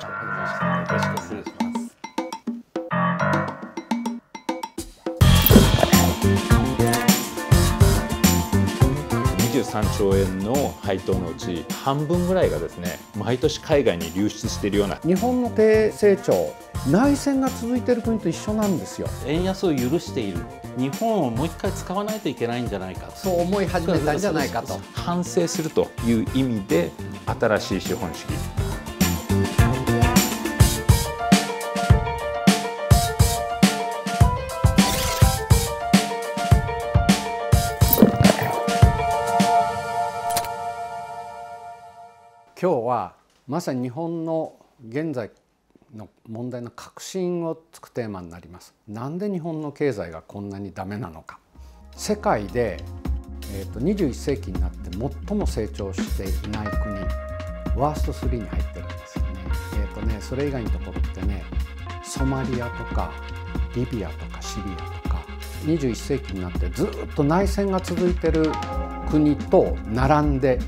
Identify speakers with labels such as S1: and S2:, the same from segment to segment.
S1: よろしくお願いします。23兆円の配当のうち半分ぐらいがですね毎年海外に流出しているような
S2: 日本の低成長内戦が続いている国と一緒な
S3: んですよ円安を許している日本をもう一回使わないといけないんじゃないかそう思い始めたんじゃないかと
S1: 反省するという意味で新しい資本主義
S2: 今日はまさに日本の現在の問題の核心をつくテーマになります。なんで日本の経済がこんなにダメなのか。世界で、えーと、21世紀になって最も成長していない国ワースト3に入ってるんですよね。えーとねそれ以外のところってねソマリアとかリビアとかシリアとか21世紀になってずっと内戦が続いてる国と並んで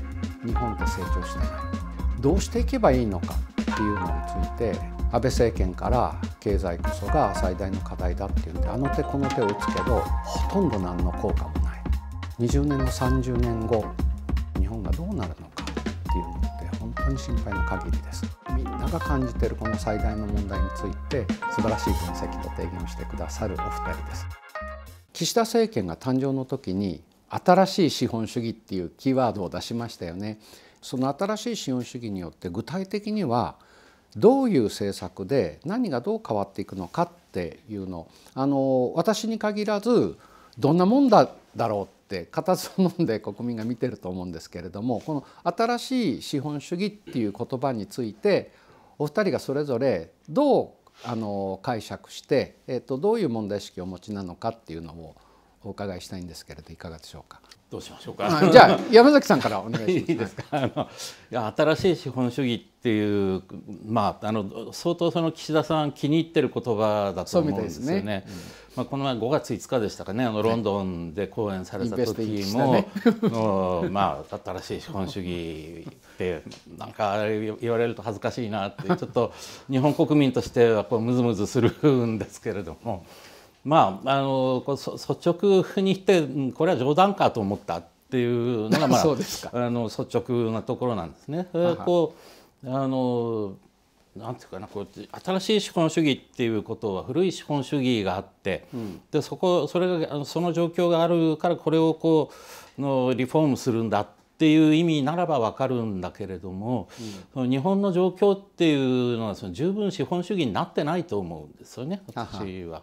S2: 日本で成長してない。どうしていけばいいのかっていうのについて安倍政権から経済こそが最大の課題だっていうんであの手この手を打つけどほとんど何の効果もない20年後30年後日本がどうなるのかっていうのって本当に心配の限りですみんなが感じてるこの最大の問題について素晴らしい分析と提言をしてくださるお二人です岸田政権が誕生の時に新しい資本主義っていうキーワードを出しましたよねその新しい資本主義によって具体的にはどういう政策で何がどう変わっていくのかっていうのあの私に限らずどんなもんだだろうって固唾を飲んで国民が見てると思うんですけれどもこの新しい資本主義っていう言葉についてお二人がそれぞれどうあの解釈して、えっと、どういう問題意識をお持ちなのかっていうのをお伺いしたいんですけれどいかがでしょうかどうしまし
S3: ょうかじゃあ山崎さんからお願いします いいですかあのいや新しい資本主義っていうまああの相当その岸田さん気に入ってる言葉だと思うんですよね。ねうん、まあ、この前5月5日でしたかねあのロンドンで講演された時も、ね まあ、新しい資本主義ってなんかあれ言われると恥ずかしいなってちょっと日本国民としてはこうムズムズするんですけれども。まあ、あの率直に言ってこれは冗談かと思ったっていうのが、まあ、あの率直なところなんですね。こうあのなんていうかなこう新しい資本主義っていうことは古い資本主義があって、うん、でそこそれがその状況があるからこれをこうのリフォームするんだっていう意味ならば分かるんだけれども、うん、日本の状況っていうのはその十分資本主義になってないと思うんですよね私は。はは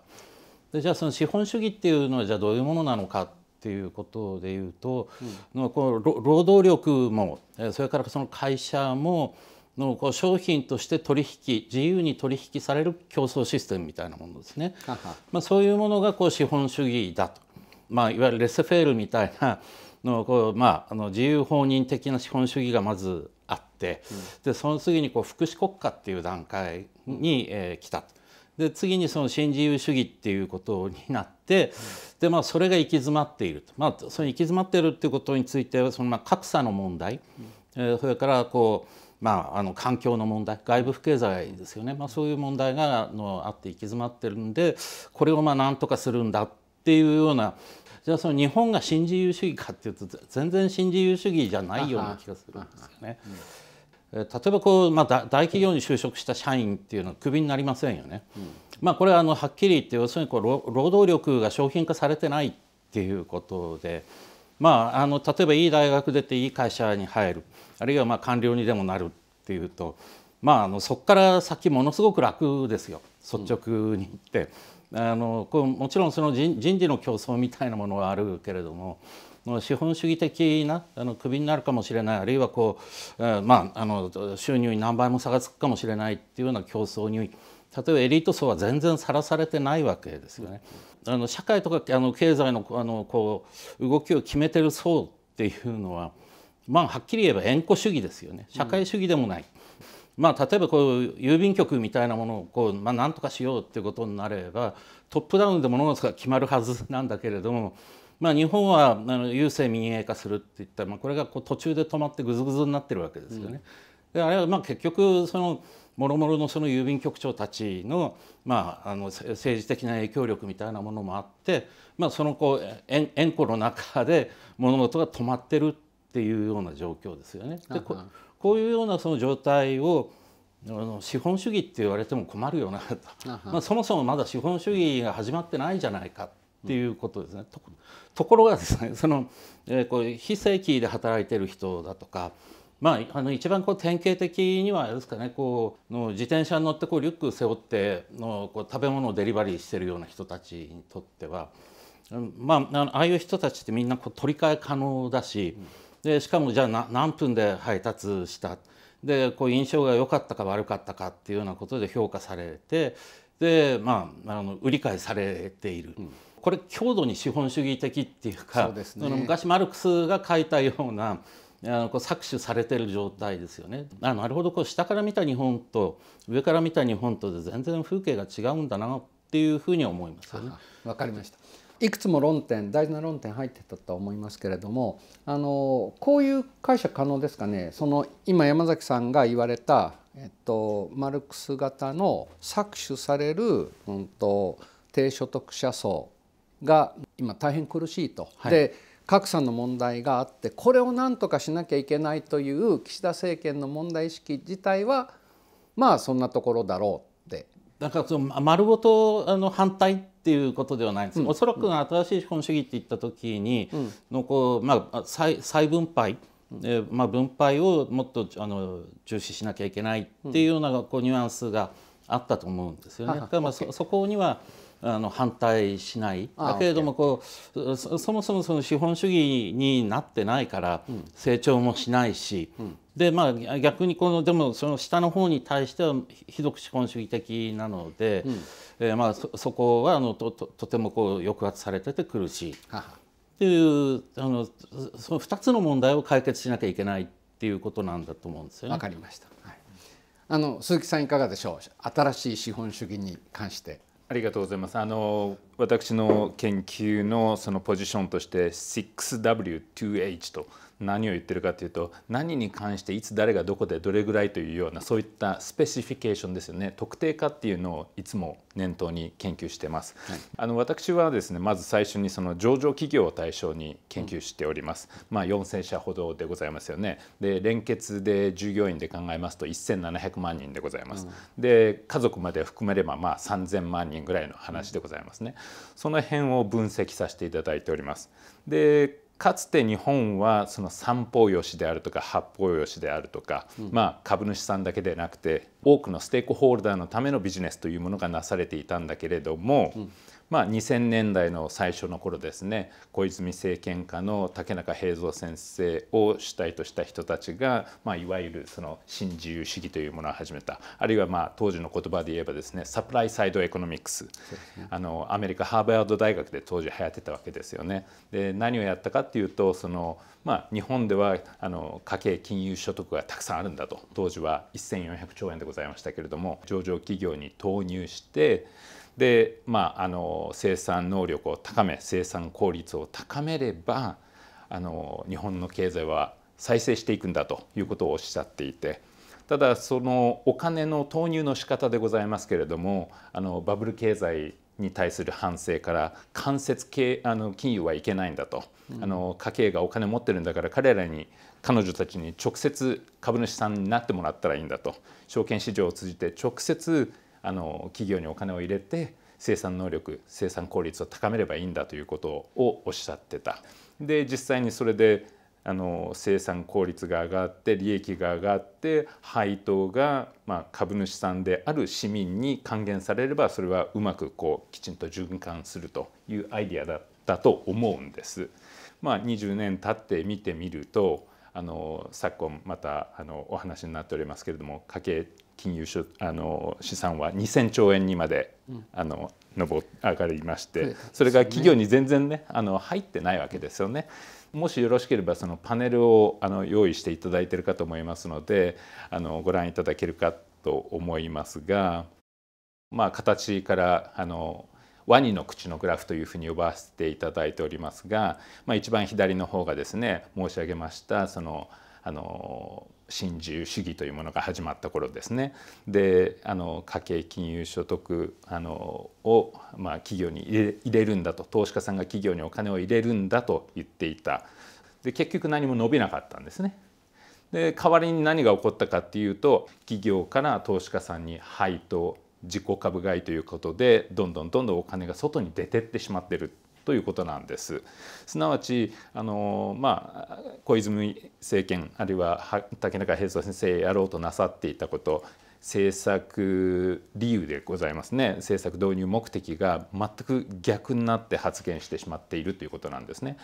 S3: でじゃあその資本主義っていうのはじゃあどういうものなのかっていうことでいうと、うん、この労働力もそれからその会社ものこう商品として取引自由に取引される競争システムみたいなものですね。ははまあ、そういうものがこう資本主義だと、まあ、いわゆるレセフェールみたいなのこう、まあ、あの自由放任的な資本主義がまずあって、うん、でその次にこう福祉国家っていう段階に、えー、来たと。で次にその新自由主義っていうことになって、でまあ、それが行き詰まっていると、まあ、その行き詰まっているっていうことについてはそのまあ格差の問題、うん、それからこう、まあ、あの環境の問題外部不経済ですよね、まあ、そういう問題がのあって行き詰まってるんでこれをまあなんとかするんだっていうようなじゃあその日本が新自由主義かっていうと全然新自由主義じゃないような気がするんですよね。例えばこう、まあ、大企業に就職した社員っていうのはクビになりませんよね。うん、まあ、これはあのはっきり言って要するにこう労働力が商品化されてないっていうことで、まあ、あの例えばいい大学出ていい会社に入るあるいはまあ官僚にでもなるっていうと、まあ、あのそこから先ものすごく楽ですよ率直に言って。うん、あのこうもちろんその人事の競争みたいなものはあるけれども。資本主義的なあのクビになるかもしれないあるいはこう、えー、まあ、あの収入に何倍も差がつくかもしれないっていうような競争に例えばエリート層は全然さらされてないわけですよね。あの社会とかあの経済のあのこう動きを決めてる層っていうのは、まあ、はっきり言えば円弧主義ですよね社会主義でもない。うんまあ、例えばこう郵便局みたいなものをこう、まあ、なんとかしようっていうことになればトップダウンで物事が決まるはずなんだけれどもまあ、日本はあの郵政民営化するっていった、まあ、これがこう途中で止まってぐずぐずになってるわけですよね。うん、であれはまあ結局そのもろもろのその郵便局長たちの,、まあ、あの政治的な影響力みたいなものもあって、まあ、そのこう円円弧の中で物事が止まってるっていうような状況ですよね。でここういうようなその状態を資本主義って言われても困るよなと、まあ、そもそもまだ資本主義が始まってないじゃないかっていうことですね。とところがですね その、えー、こう非正規で働いてる人だとかまあ、あの一番こう典型的にはですかねこうの自転車に乗ってこうリュック背負ってのこう食べ物をデリバリーしてるような人たちにとっては、まあ、ああいう人たちってみんなこう取り替え可能だし、でしかもじゃあ何分で配達したでこう印象が良かったか悪かったかっていうようなことで評価されてで、まあ、あの売り買いされている。うこれ強度に資本主義的っていうか、ね、その昔マルクスが書いたようなあのこう搾取されてる状態ですよね。あなるほどこう下から見た日本と上から見た日本とで全然風景が違うんだなっていうふうに思いますわ、ね、かりました。いくつも論点
S2: 大事な論点入ってたと思いますけれどもあのこういう解釈可能ですかねその今山崎さんが言われた、えっと、マルクス型の搾取される、うんと低所得者層が今大変苦しいと、はい、で格差の問題があってこれをなんとかしなきゃいけないという岸田政権の問題意識自体はまあそんなところだろ
S3: うって。だからその丸ごとあの反対っていうことではないんです、おそらく新しい資本主義って言った時にのこう、まあ、再再分配えまあ、分配をもっとあの重視しなきゃいけないっていうようなこうニュアンスがあったと思うんですよね。だからまあそこにはあの反対しないだけれどもこうそもそもその資本主義になってないから成長もしないし、うん、でまあ逆にこのでもその下の方に対してはひどく資本主義的なので、うん、えー、まあそ、そこはあのとととてもこう抑圧されてて苦しいっていうあのその2つの問題を解決しなきゃいけないっていうことなんだと思うんですよね。わかりました、はい、
S2: あの鈴木さんいかがでしょう新しい資本主義に関して。
S1: ありがとうございます。あの私の研究のそのポジションとして 6W2H と何を言ってるかというと何に関していつ誰がどこでどれぐらいというようなそういったスペシフィケーションですよね特定化っていうのをいつも念頭に研究してます、はい、あの私はですねまず最初にその上場企業を対象に研究しております、うん、まあ、4000社ほどでございますよねで連結で従業員で考えますと1700万人でございます、うん、で家族まで含めればまあ3000万人ぐらいの話でございますね、うん、その辺を分析させていただいておりますでかつて日本はその三方よしであるとか八方よしであるとか、うん、まあ、株主さんだけでなくて多くのステークホルダーのためのビジネスというものがなされていたんだけれども、うん、まあ、2000年代の最初の頃ですね小泉政権下の竹中平蔵先生を主体とした人たちが、まあ、いわゆるその新自由主義というものを始めたあるいはまあ当時の言葉で言えばですねサプライサイドエコノミクス、ね、あのアメリカハーバード大学で当時流行ってたわけですよね。で何をやったかっていうとその、まあ、日本ではあの家計金融所得がたくさんあるんだと当時は1400兆円でございましたけれども上場企業に投入してで、まあ、あの生産能力を高め生産効率を高めればあの日本の経済は再生していくんだということをおっしゃっていてただそのお金の投入の仕方でございますけれどもあのバブル経済に対する反省から間接系あの金融はいけないんだと、うん、あの家計がお金持ってるんだから彼らに彼女たちに直接株主さんになってもらったらいいんだと証券市場を通じて直接あの企業にお金を入れて生産能力生産効率を高めればいいんだということをおっしゃってた。で実際にそれであの生産効率が上がって利益が上がって配当が、ま株主さんである市民に還元されればそれはうまくこうきちんと循環するというアイデアだったと思うんです。まあ、20年経って見てみるとあの昨今またあのお話になっておりますけれども家計金融所あの資産は2000兆円にまで、うん、あの上がりまして、それが企業に全然ねあの入ってないわけですよね。もしよろしければそのパネルをあの用意していただいているかと思いますのであのご覧いただけるかと思いますが、まあ、形からあのワニの口のグラフというふうに呼ばせていただいておりますが、まあ、一番左の方がですね申し上げましたそのあの新自由主義というものが始まった頃ですねであの家計金融所得あのを、まあ、企業に入れるんだと投資家さんが企業にお金を入れるんだと言っていたで結局何も伸びなかったんですね。で代わりに何が起こったかっていうと企業から投資家さんに配当自己株買いということでどんどんどんどんお金が外に出てってしまってるということなんです。すなわちあの、まあ、小泉政権あるいは竹中平蔵先生やろうとなさっていたこと政策理由でございますね政策導入目的が全く逆になって発言してしまっているということなんですね。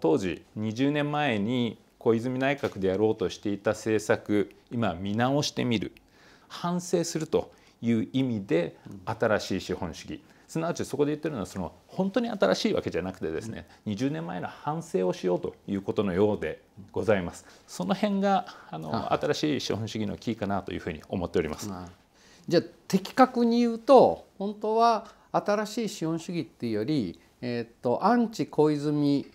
S1: 当時20年前に小泉内閣でやろうとしていた政策今見直してみる反省するという意味で新しい資本主義、うんすなわちそこで言ってるのはその本当に新しいわけじゃなくてですね、20年前の反省をしようということのようでございます。その辺があの新しい資本主義のキーかなというふうに思っております。
S2: じゃあ的確に言うと本当は新しい資本主義っていうより、えっとアンチ小泉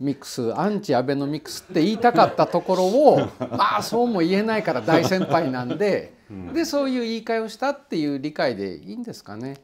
S2: ミックスアンチアベノミクスって言いたかったところを まあそうも言えないから大先輩なんで、うん、でそういう言い換えをしたっていう理解でいいんですかね。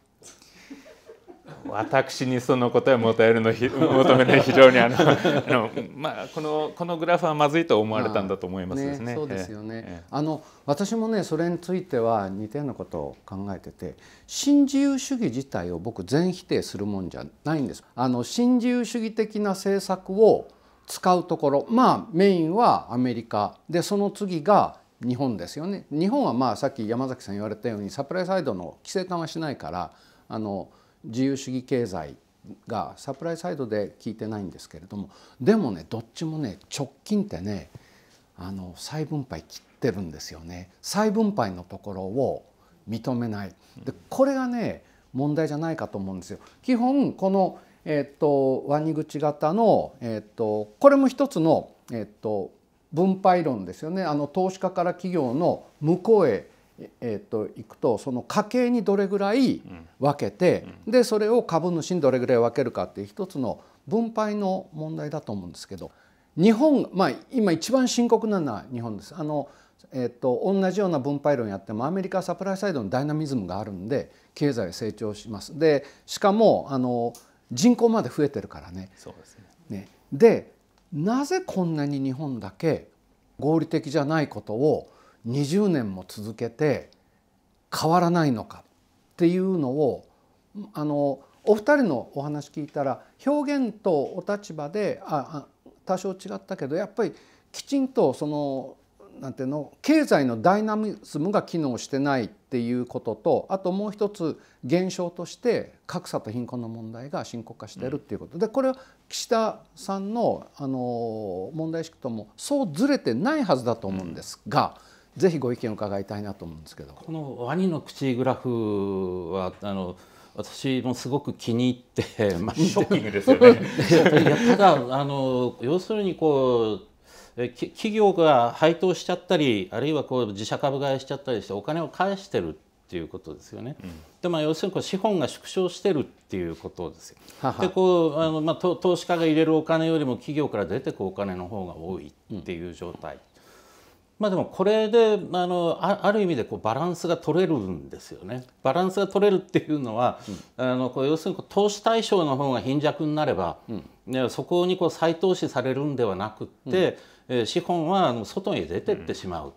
S1: 私にその答えを求めるの求めるの非常にあの あの、まあ、このこのグラフはまずいと思われたんだと思いますね。ねそうですよね、ええ、
S2: あの私もねそれについては似たようなことを考えてて新自由主義自体を僕全否定するもんじゃないんです。あの新自由主義的な政策を使うところまあメインはアメリカでその次が日本ですよね。日本はまあさっき山崎さん言われたようにサプライサイドの規制緩和しないからあの自由主義経済がサプライサイドで効いてないんですけれどもでもねどっちもね直近ってねあの再分配切ってるんですよね再分配のところを認めないでこれがね問題じゃないかと思うんですよ。基本このえっと、ワニ口型の、えっと、これも一つの、えっと、分配論ですよねあの投資家から企業の向こうへえーと、いくとその家計にどれぐらい分けて、うん、でそれを株主にどれぐらい分けるかっていう一つの分配の問題だと思うんですけど日本、まあ、今一番深刻なのは日本です。あのえーと、同じような分配論やってもアメリカサプライサイドのダイナミズムがあるんで経済成長しますでしかもあの人口まで増えてるからね。そうですね、ね、でなぜこんなに日本だけ合理的じゃないことを20年も続けて変わらないのかっていうのをあのお二人のお話聞いたら表現とお立場であ多少違ったけどやっぱりきちんとそのなんていうの経済のダイナミズムが機能してないっていうこととあともう一つ現象として格差と貧困の問題が深刻化してるっていうこと、でこれは岸田さんのあの問題意識ともそうずれてないはずだと思うんですが。うんぜひご意見を伺いたいなと思うんですけどこ
S3: のワニの口グラフはあの私もすごく気に入って、まあ、ショッキングですよね いやただあの要するにこう企業が配当しちゃったりあるいはこう自社株買いしちゃったりしてお金を返してるっていうことですよね。うん、でまあ要するにこう資本が縮小してるっていうことですよ。ははでこうあのまあ投資家が入れるお金よりも企業から出てくお金の方が多いっていう状態。うんまあ、でもこれであのある意味でこうバランスが取れるんですよね。バランスが取れるっていうのは、うん、あのこう要するに投資対象の方が貧弱になれば、うん、ね、そこにこう再投資されるんではなくて、うん、資本はあの外に出てってしまう。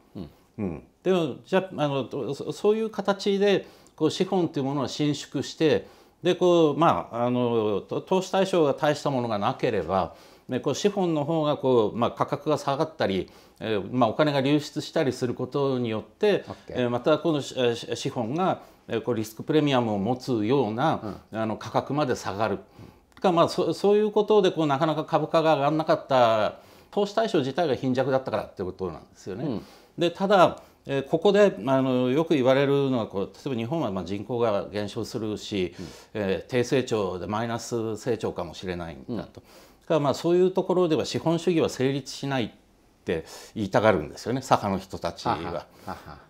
S3: うんでもじゃあのそういう形でこう資本というものは伸縮してでこう、まあ、あの投資対象が大したものがなければ。ね、こう資本の方がこう、まあ、価格が下がったり、えーまあ、お金が流出したりすることによって、okay. えー、またこの資本がこうリスクプレミアムを持つような、うん、あの価格まで下がる。かまあそ、そういうことでこうなかなか株価が上がらなかった投資対象自体が貧弱だったからってことなんですよね。うん、でただえここであのよく言われるのはこう例えば日本はまあ人口が減少するし、うん、えー、低成長でマイナス成長かもしれないんだと。うんからまあそういうところでは資本主義は成立しないって言いたがるんですよね坂の人たちは。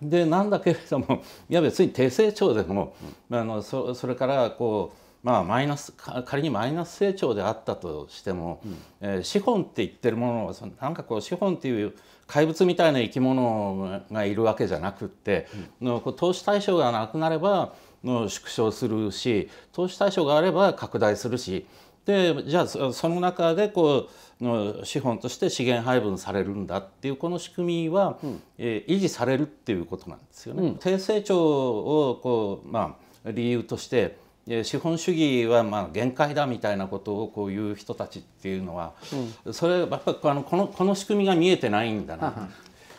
S3: でなんだけれどもいや別に低成長でも、うん、あのそそれからこうまあ、マイナス仮にマイナス成長であったとしても、うん、えー、資本って言ってるものはなんかこう資本っていう怪物みたいな生き物がいるわけじゃなくって、うん、の投資対象がなくなればの縮小するし投資対象があれば拡大するしでじゃあその中でこうの資本として資源配分されるんだっていうこの仕組みは、うん、え維持されるっていうことなんですよね。うん、低成長をこう、まあ、理由として資本主義はまあ限界だみたいなことをこういう人たちっていうのは、うん、それやっぱあのこのこの仕組みが見えてないんだな。はは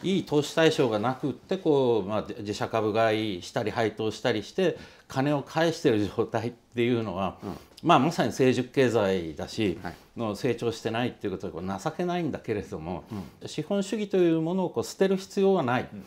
S3: いい投資対象がなくってこう、まあ、自社株買いしたり配当したりして金を返してる状態っていうのは、うんまあ、まさに成熟経済だし、はい、の成長してないっていうことは情けないんだけれども、うん、資本主義というものをこう捨てる必要はない、うん、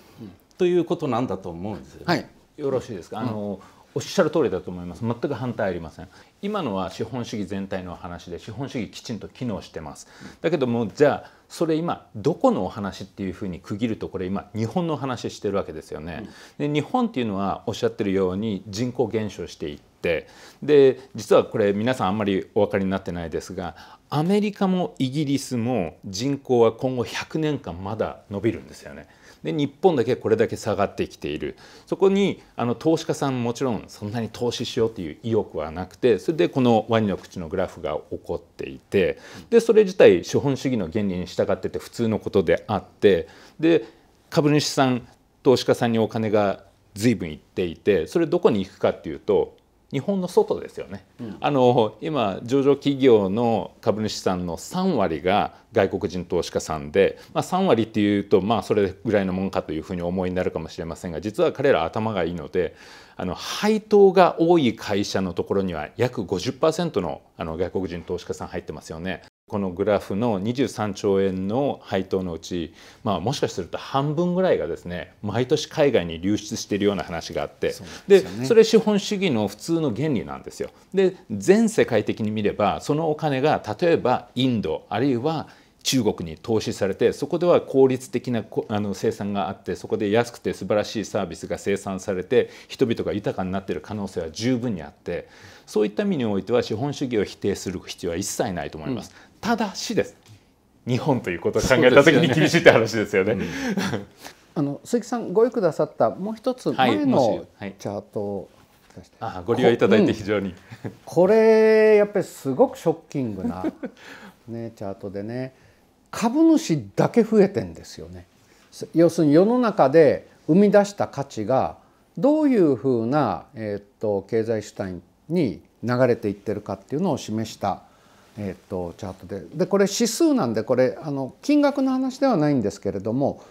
S3: ということなんだと思うんですよ、は
S1: い、よろしいですか、あの、うんおっしゃる通りだと思います全く反対ありません今のは資本主義全体の話で資本主義きちんと機能してますだけどもじゃあそれ今どこのお話っていうふうに区切るとこれ今日本の話してるわけですよね、で日本っていうのはおっしゃってるように人口減少していてってで実はこれ皆さんあんまりお分かりになってないですがアメリカもイギリスも人口は今後100年間まだ伸びるんですよね。で日本だけこれだけ下がってきているそこにあの投資家さんもちろんそんなに投資しようという意欲はなくてそれでこのワニの口のグラフが起こっていてでそれ自体資本主義の原理に従ってて普通のことであってで株主さん投資家さんにお金が随分いっていてそれどこに行くかっていうと日本の外ですよね、うん、あの今上場企業の株主さんの3割が外国人投資家さんで、まあ、3割っていうとまあそれぐらいのもんかというふうに思いになるかもしれませんが実は彼ら頭がいいのであの配当が多い会社のところには約50%のあの外国人投資家さん入ってますよね。このグラフの23兆円の配当のうち、まあ、もしかすると半分ぐらいがですね毎年海外に流出しているような話があってそで、ね、それ資本主義の普通の原理なんですよ。で全世界的に見ればそのお金が例えばインドあるいは中国に投資されてそこでは効率的なあの生産があってそこで安くて素晴らしいサービスが生産されて人々が豊かになっている可能性は十分にあってそういった意味においては資本主義を否定する必要は一切ないと思います。うん、ただしです日本ということを考えた時に厳しいって話ですよね。
S2: あの鈴木さんご意くださったもう一つ前の
S1: チャート、はい、ご利用いただいて非常に、うん、
S2: これやっぱりすごくショッキングな、ね、チャートでね株主だけ増えてんですよね要するに世の中で生み出した価値がどういうふうな、えー、っと経済主体にに流れていってるかっていうのを示した、えー、とチャートででこれ指数なんでこれあの金額の話ではないんですけれども、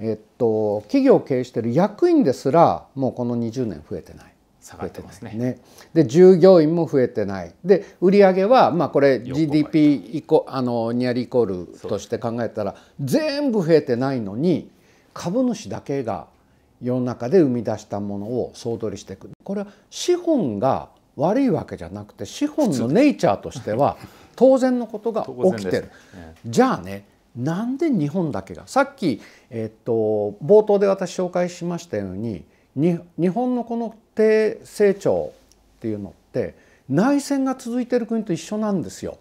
S2: えー、と企業を経営してる役員ですらもうこの20年増えてない。下がってますね、ね、で従業員も増えてないで売上はまあこれ GDP イコあのニアリイコールとして考えたら全部増えてないのに株主だけが世の中で生み出したものを総取りしていくこれは資本が悪いわけじゃなくて資本のネイチャーとしては当然のことが起きてる。じゃあねなんで日本だけがさっき、えっと、冒頭で私紹介しましたようにに日本のこの低成長っていうのって内戦が続いてる国と一緒なんですよ。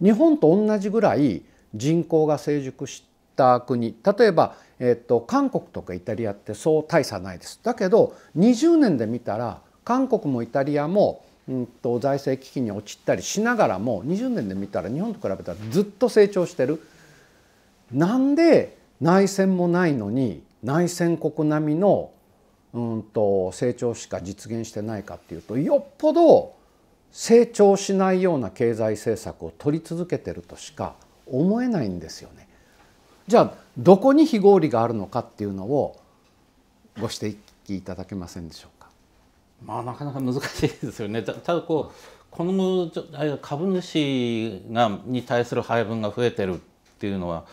S2: 日本と同じぐらい人口が成熟した国例えば、えっと、韓国とかイタリアってそう大差ないです。だけど20年で見たら韓国もイタリアもうんと財政危機に陥ったりしながらも20年で見たら日本と比べたらずっと成長してる。なんで内戦もないのに内戦国並みのうんと成長しか実現してないかっていうとよっぽど成長しないような経済政策を取り続けてるとしか思えないんですよね。じゃあどこに非合理があるのかっていうのをご指摘いただけませ
S3: んでしょうか。まあなかなか難しいですよね。ただこうこの株主がに対する配分が増えてるっていうのは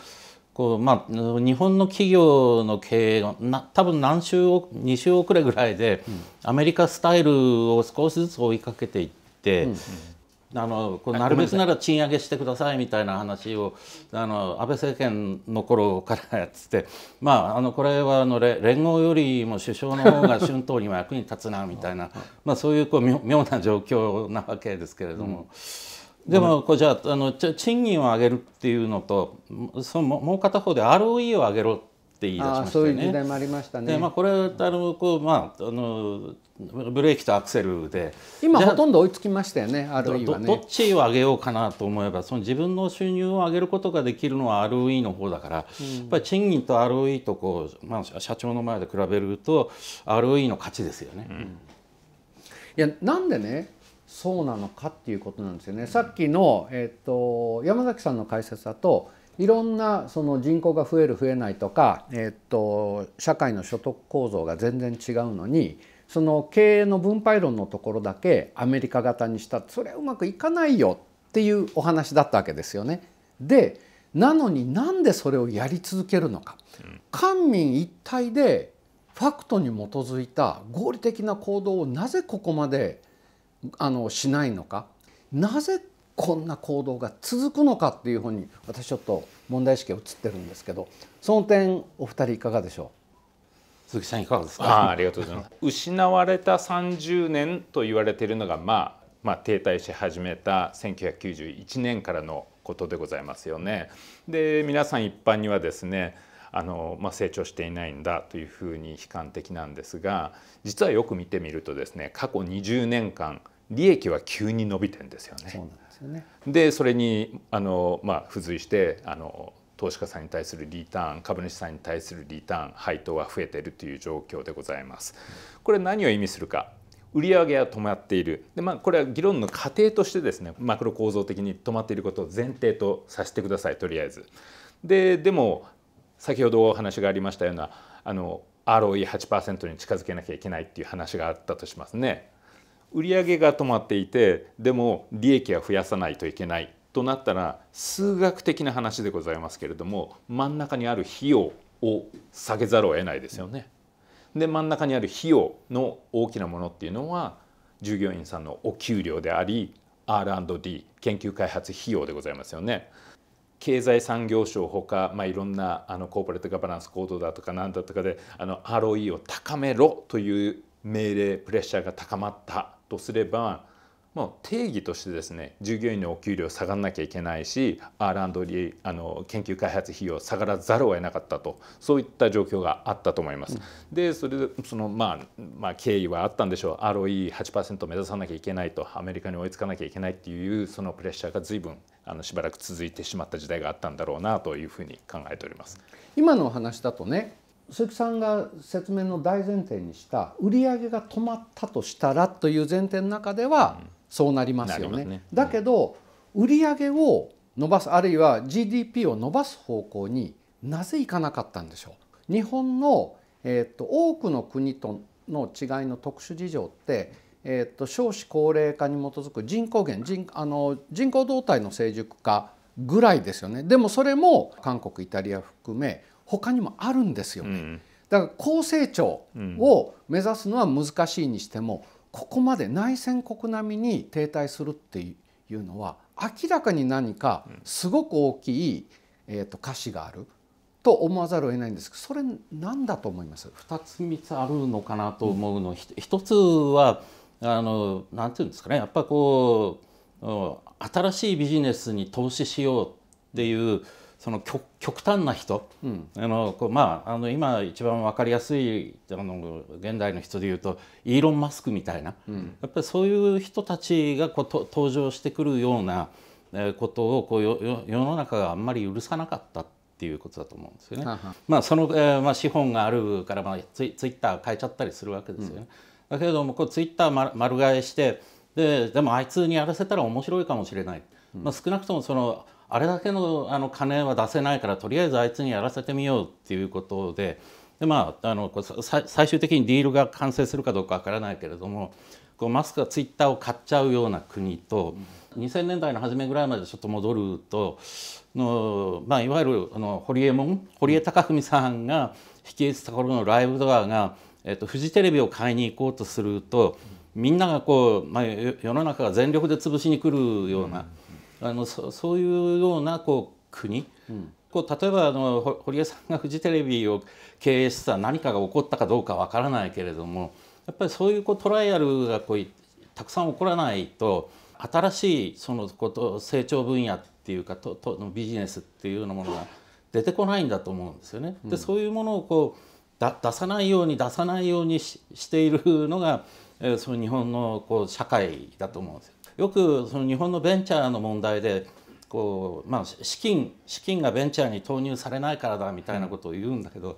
S3: こうまあ日本の企業の経営な多分何週を2週遅れぐらいで、アメリカスタイルを少しずつ追いかけていって。うあのこうなるべくなら賃上げしてくださいみたいな話をあの安倍政権の頃からやってて、まあ、あのこれはあの連合よりも首相の方が春闘には役に立つなみたいなまあ、そういうこう妙な状況なわけですけれども。うん、でもこうじゃああの賃金を上げるっていうのとそのもう片方で ROE を上げろって言い出しましたいね。でまあこれこうまああのブレーキとアクセルで
S2: 今ほとんど追いつきましたよね RE はねどっち
S3: を上げようかなと思えばその自分の収入を上げることができるのは ROE の方だから、うん、やっぱり賃金と ROE とこう、まあ、社長の前で比べると ROE の価値ですよね、うん、い
S2: やなんでねそうなのかっていうことなんですよね。さっきの、えーと、山崎さんの解説だといろんなその人口が増える増えないとか、えーと、と社会の所得構造が全然違うのにその経営の分配論のところだけアメリカ型にしたそれはうまくいかないよっていうお話だったわけですよね。でなのになんでそれをやり続けるのか。官民一体でファクトに基づいた合理的な行動をなぜここまであのしないのかなぜこんな行動が続くのかっていうふうに私ちょっと問題意識が映ってるんですけどその点お二人いかがでしょう
S1: 鈴木さんいかがですかあありがとうございます失われた30年と言われているのが、まあ、まあ停滞し始めた1991年からのことでございますよね。で皆さん一般にはですねあの、まあ、成長していないんだというふうに悲観的なんですが実はよく見てみるとですね過去20年間利益は急に伸びてんですよね。そで、ね、それにあの、まあ、付随してあの投資家さんに対するリターン株主さんに対するリターン配当は増えているという状況でございます。これ何を意味するか売上は止まっているで、まあ、これは議論の過程としてですねマクロ構造的に止まっていることを前提とさせてくださいとりあえず。ででも先ほどお話がありましたようなあの ROE8% に近づけなきゃいけないっていう話があったとしますね。売上が止まっていてでも利益は増やさないといけないとなったら数学的な話でございますけれども真ん中にある費用を下げざるを得ないですよね。で真ん中にある費用の大きなものっていうのは従業員さんのお給料であり R&D 研究開発費用でございますよね。経済産業省ほか、まあ、いろんなあのコーポレートガバナンス行動だとか何だとかであの ROE を高めろという命令プレッシャーが高まったとすればもう定義としてですね従業員のお給料下がらなきゃいけないし R&D あの研究開発費用下がらざるを得なかったとそういった状況があったと思います。うん、でそれでその、まあ、まあ経緯はあったんでしょう ROE8% 目指さなきゃいけないとアメリカに追いつかなきゃいけないっていうそのプレッシャーが随分あのしばらく続いてしまった時代があったんだろうなというふうに考えております。今のお話だとね
S2: 鈴木さんが説明の大前提にした売上が止まったとしたらという前提の中では、うんそうなりますよね。ねだけど、売り上げを伸ばすあるいは GDP を伸ばす方向になぜいかなかったんでしょう日本の、えーと、多くの国との違いの特殊事情って、えーと、少子高齢化に基づく人口減人あの人口動態の成熟化ぐらいですよねでもそれも韓国イタリア含め他にもあるんですよね。うん、だから高成長を目指すのは難しいにしても、ここまで内戦国並みに停滞するっていうのは明らかに何かすごく大きい、えー、と歌詞があると
S3: 思わざるを得ないんですけどそれ何だと思います2つ3つあるのかなと思うの、うん、1つはあのなんていうんですかねやっぱこう新しいビジネスに投資しようっていうその極極端な人、うん、あのまあ、あの今一番分かりやすいあの現代の人でいうとイーロン・マスクみたいな、うん、やっぱりそういう人たちがこうと登場してくるようなことをこうよよ世の中があんまり許さなかったっていうことだと思うんですよね。ははまあ、その、えー、まあ、資本があるから、まあ、ツイツイッター変えちゃったりするわけですよね。うん、だけれどもこうツイッター丸替えしてででもあいつにやらせたら面白いかもしれない。まあ、少なくともそのあれだけのあの金は出せないからとりあえずあいつにやらせてみようっていうことでで、まあ、あの最終的にディールが完成するかどうかわからないけれどもこうマスクがツイッターを買っちゃうような国と、2000年代の初めぐらいまでちょっと戻るとの、まあ、いわゆるあの堀江門堀江貴文さんが率いたとた頃のライブドアが、えっと、フジテレビを買いに行こうとするとみんながこう、まあ、世の中が全力で潰しに来るような。うんあのそういうようなこう国、うん、こう例えばあの堀江さんがフジテレビを経営してた何かが起こったかどうかわからないけれどもやっぱりそういうこうトライアルがこうたくさん起こらないと新しいそのこと成長分野っていうかととのビジネスっていうようなものが出てこないんだと思うんですよね。でそういうものをこうだ出さないように出さないようにししているのが、えー、その日本のこう社会だと思うんですよ。よくその日本のベンチャーの問題でこう、まあ、資金資金がベンチャーに投入されないからだみたいなことを言うんだけど、うん、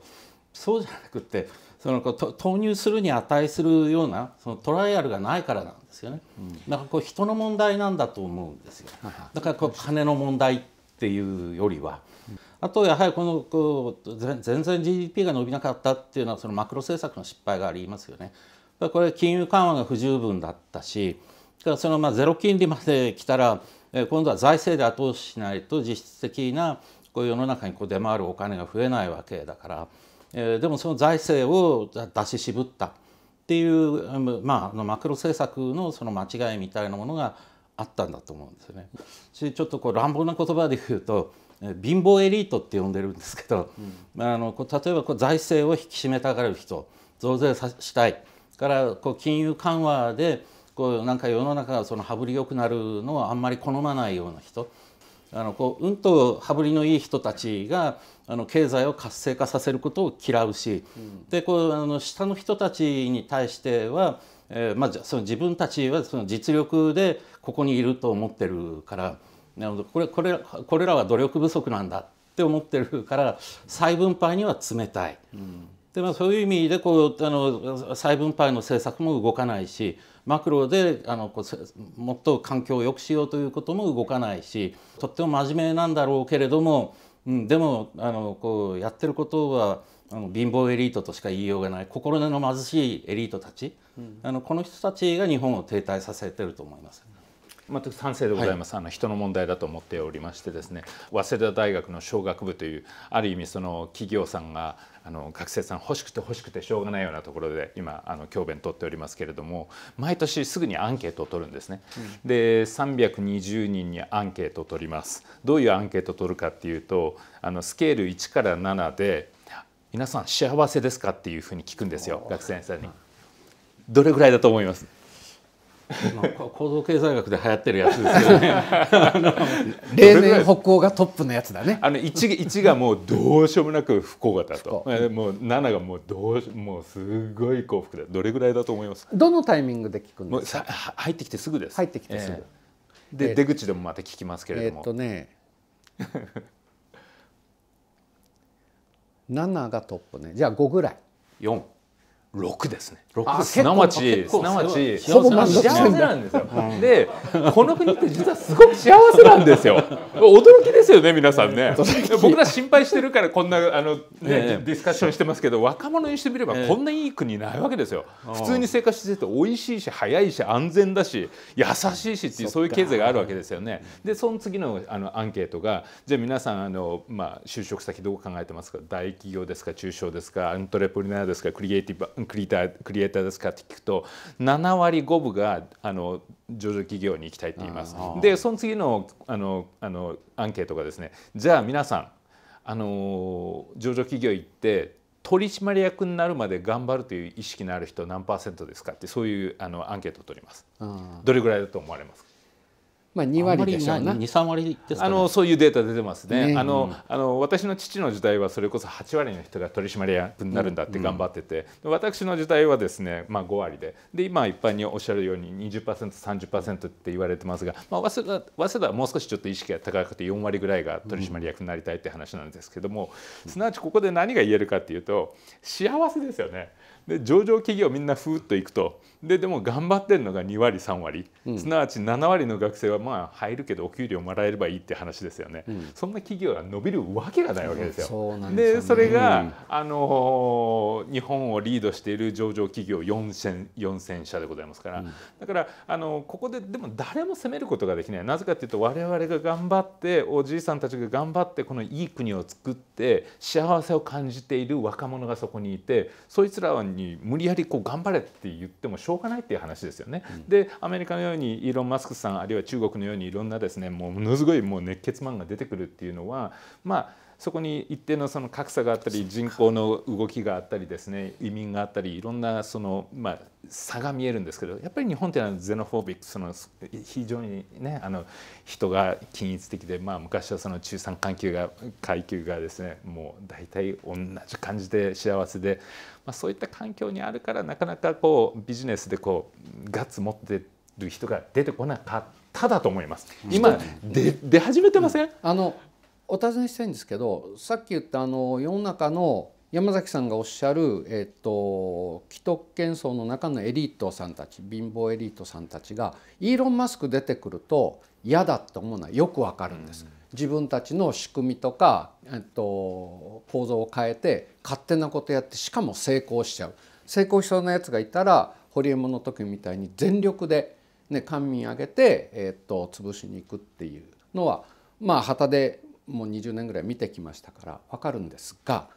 S3: そうじゃなくてその投入するに値するようなそのトライアルがないからなんですよね、うん、だからこう人の問題なんだと思うんですよだからこう金の問題っていうよりは。あとやはりこのこう全然 GDP が伸びなかったっていうのはそのマクロ政策の失敗がありますよね。これ金融緩和が不十分だったしからそのまあゼロ金利まで来たら今度は財政で後押ししないと実質的なこう世の中にこう出回るお金が増えないわけだから、えー、でもその財政を出し渋ったっていう、まあ、あのマクロ政策のその間違いみたいなものがあったんだと思うんですよね。ちょっとこう乱暴な言葉で言うと貧乏エリートって呼んでるんですけど、うん、あの例えばこう財政を引き締めたがる人増税さしたいからこう金融緩和でこうなんか世の中がその羽振り良くなるのをあんまり好まないような人あのこううんと羽振りのいい人たちがあの経済を活性化させることを嫌うし、うん、でこうあの下の人たちに対しては、えーまあ、その自分たちはその実力でここにいると思ってるからなこれこれこれらは努力不足なんだって思ってるから再分配には冷たい。うんでまあ、そういう意味でこうあの再分配の政策も動かないしマクロであのこうもっと環境を良くしようということも動かないしとっても真面目なんだろうけれども、うん、でもあのこうやってることはあの貧乏エリートとしか言いようがない心根の貧しいエリートたち、うん、
S1: あのこの人たちが日本を停滞させてると思います。全く賛成でございます、はい、あの人の問題だと思っておりましてですね早稲田大学の商学部というある意味その企業さんがあの学生さん欲しくて欲しくてしょうがないようなところで今あの教鞭取っておりますけれども毎年すぐにアンケートを取るんですね。うん、で320人にアンケートを取ります。どういうアンケートを取るかっていうとあのスケール1から7で皆さん幸せですかっていうふうに聞くんですよ学生さんに。どれぐらいだと思います構造 経済学で流行ってるやつですよね 例年北欧がトップのやつだねあの一一がもうどうしようもなく不幸だともう七がもうどうもうすごい幸福だどれぐらいだと思いますどのタイミングで聞くんですか入ってきてすぐです入ってきてすぐ、えー、で、えー、出口でもまた聞きますけれどもえー、っとね
S2: 七がトップねじゃあ5ぐらい
S1: 四六ですねすなわちすなわち幸せなんですよ。でこの国って実はすごく幸せなんですよ。驚きですよね皆さんね。僕ら心配してるからこんなあの、ねディスカッションしてますけど若者にしてみればこんないい国ないわけですよ。普通に生活してて美味しいし早いし安全だし優しいしっていうそういう経済があるわけですよね。でその次のあのアンケートがじゃあ皆さんあの、まあ、就職先どう考えてますか大企業ですか中小ですかアントレプリナーですかクリエイティブクリエイタークリエリエイターですかって聞くと7割5分があの上場企業に行きたいって言います。でその次のあのあのアンケートがですねじゃあ皆さんあの上場企業行って取締役になるまで頑張るという意識のある人何パーセントですかってそういうあのアンケートを取ります。どれぐらいだと思われますか
S2: まあ、2割でしょうな
S1: 23割です、ね、あのそういうデータ出てますね、ね、あの、あの私の父の時代はそれこそ8割の人が取締役になるんだって頑張ってて、うん、私の時代はですね、まあ、5割でで今一般におっしゃるように 20%30% って言われてますが、まあ、早稲田早稲田はもう少しちょっと意識が高くて4割ぐらいが取締役になりたいって話なんですけども、うん、すなわちここで何が言えるかっていうと幸せですよね。で上場企業みんなふーっといくとででも頑張ってるのが2割3割、うん、すなわち7割の学生はまあ入るけどお給料もらえればいいって話ですよね、うん、そんな企業が伸びるわけがないわけですよ。そで、ね、それが、あのー、日本をリードしている上場企業 4000, 4000社でございますから、うん、だから、あのー、ここででも誰も責めることができないなぜかというと我々が頑張っておじいさんたちが頑張ってこのいい国を作って幸せを感じている若者がそこにいてそいつらはに無理やりこう頑張れって言ってもしょうがないっていう話ですよね。うん、でアメリカのようにイーロン・マスクさんあるいは中国のようにいろんなですねもうものすごいもう熱血漫画出てくるっていうのはまあそこに一定のその格差があったり人口の動きがあったりですね移民があったりいろんなその、まあ、差が見えるんですけどやっぱり日本っていうのはゼノフォービックその非常にねあの人が均一的で、まあ、昔はその中産階級が階級がですねもう大体同じ感じで幸せで、まあ、そういった環境にあるからなかなかこうビジネスでこうガッツ持ってる人が出てこなかっただと思います。今、
S2: 出始めてません、うん、あのお尋ねしたいんですけどさっき言ったあの世の中の山崎さんがおっしゃる、えっと、既得権層の中のエリートさんたち貧乏エリートさんたちがイーロン・マスク出てくると嫌だと思うのはよくわかるんです。自分たちの仕組みとか、えっと、構造を変えて勝手なことやってしかも成功しちゃう成功しそうなやつがいたらホリエモンの時みたいに全力で、ね、官民上げて、えっと、潰しに行くっていうのはまあ旗でもう20年ぐらい見てきましたからわかるんですが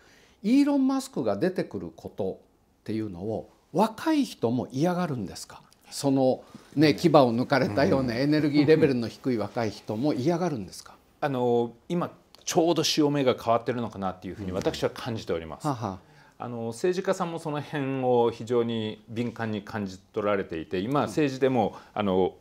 S2: イーロン・マスクが出てくることっていうのを若い人も嫌がるんですかその、ね、牙を抜かれたようなエネルギーレベルの低い若い人
S1: も嫌がるんですかあの今ちょうど潮目が変わってるのかなっていうふうに私は感じております。うんははあの政治家さんもその辺を非常に敏感に感じ取られていて今政治でもあの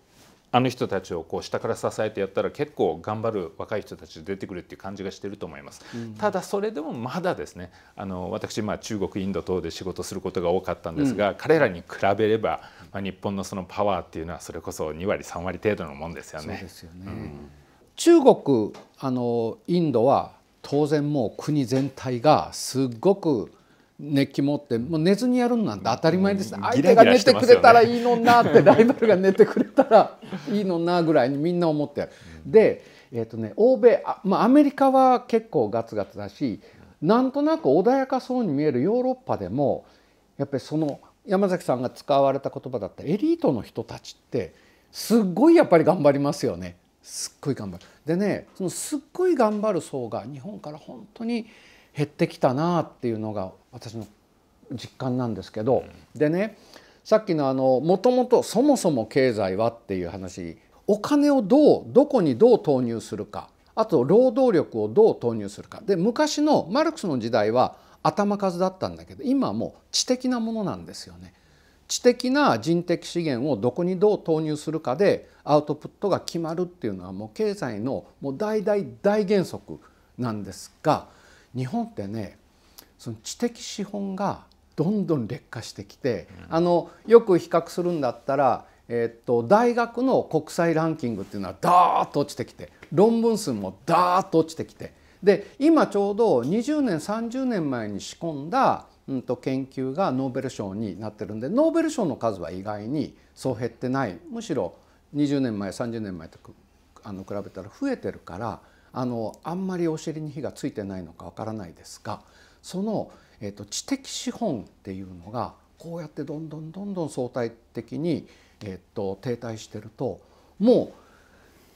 S1: あの人たちをこう下から支えてやったら結構頑張る若い人たち出てくるっていう感じがしてると思います。うん、ただそれでもまだですねあの私、まあ、中国インド等で仕事することが多かったんですが、うん、彼らに比べれば、まあ、日本のそのパワーっていうのはそれこそ2割3割程度のもんですよね。よねうん、
S2: 中国あのインドは当然もう国全体がすごく熱気持ってもう寝ずにやるのなんて当たり前です、ね、相手が寝てくれたらいいのなって ライバルが寝てくれたらいいのなぐらいにみんな思ってやる。で、えーとね、欧米あ、まあ、アメリカは結構ガツガツだしなんとなく穏やかそうに見えるヨーロッパでもやっぱりその山崎さんが使われた言葉だったエリートの人たちってすっごいやっぱり頑張りますよね。すっごい頑張るでねそのすっごい頑張る層が日本から本当に減ってきたなっていうのが私の実感なんですけど、でねさっきのあのもともとそもそも経済はっていう話お金をどうどこにどう投入するかあと労働力をどう投入するかで昔のマルクスの時代は頭数だったんだけど今はもう知的なものなんですよね。知的な人的資源をどこにどう投入するかでアウトプットが決まるっていうのはもう経済のもう大大大原則なんですが日本ってねその知的資本がどんどん劣化してきて、うん、あのよく比較するんだったら、えっと大学の国際ランキングっていうのはダーッと落ちてきて論文数もダーッと落ちてきてで今ちょうど20年30年前に仕込んだ、うん、と研究がノーベル賞になってるんでノーベル賞の数は意外にそう減ってないむしろ20年前30年前とあの比べたら増えてるからあのあんまりお尻に火がついてないのかわからないですが。その、えーと、知的資本っていうのがこうやってどんどんどんどん相対的に、えーと、停滞してるともう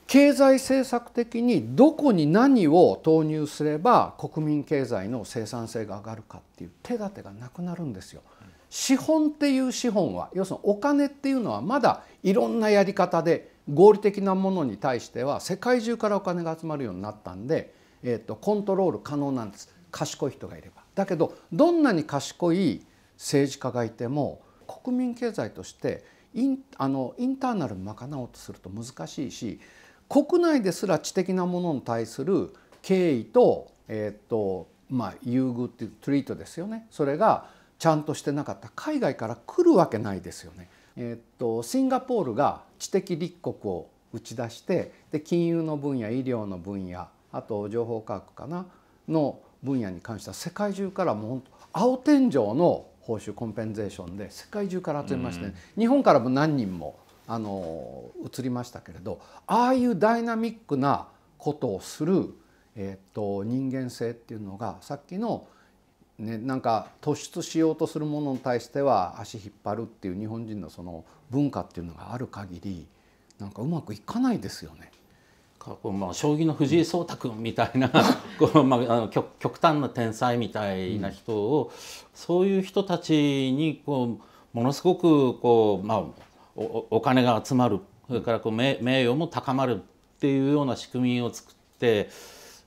S2: 経済政策的にどこに何を投入すれば国民経済の生産性が上がるかっていう手立てがなくなるんですよ。資本っていう資本は要するにお金っていうのはまだいろんなやり方で合理的なものに対しては世界中からお金が集まるようになったんで、えーとコントロール可能なんです賢い人がいればだけどどんなに賢い政治家がいても国民経済としてインあのインターナルに賄おうとすると難しいし国内ですら知的なものに対する敬意と,、えーとまあ、優遇っていうトリートですよねそれがちゃんとしてなかった海外から来るわけないですよね。えーと、とシンガポールが知的立国を打ち出してで金融の分野医療の分野あと情報科学かなの分野に関しては世界中からもう青天井の報酬コンペンゼーションで世界中から集めまして、ねうん、日本からも何人もあの移りましたけれどああいうダイナミックなことをする、えーと、と人間性っていうのがさっきの、ね、なんか突出しようとするものに対しては足引っ張るっていう日本人のそ
S3: の文化っていうのがある限りなんかうまくいかないですよね。こうまあ将棋の藤井聡太君みたいなこう、まあ、極端な天才みたいな人を、そういう人たちにこうものすごくこう、まあ、おお金が集まるそれからこう名名誉も高まるっていうような仕組みを作って